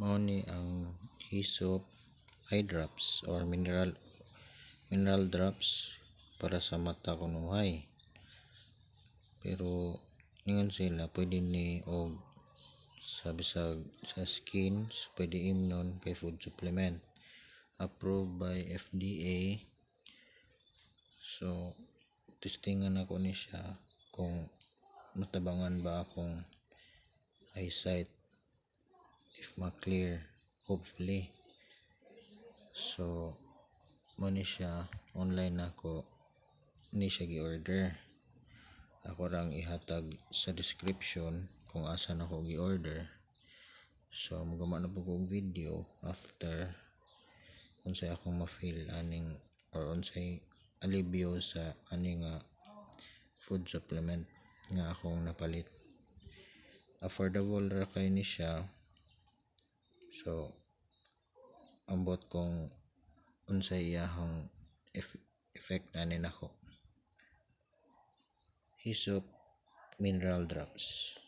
Mauni ang isop eye drops or mineral mineral drops para sa mata kunuhay. Pero ngayon sila pwede ni og sabi sa sa skins pwede imnon kay food supplement approved by FDA so testingan ako ni siya kung natabangan ba akong eyesight if ma-clear hopefully so mo siya online ako ni siya gi-order ako lang ihatag sa description kung asa na gi-order so magama na po kong video after kung sa akong ma-feel aning or unsay alibyo sa aning uh, food supplement nga akong napalit affordable ra kay ni siya so ambot kong unsay iyahang eff effect na ni nako hisop mineral drops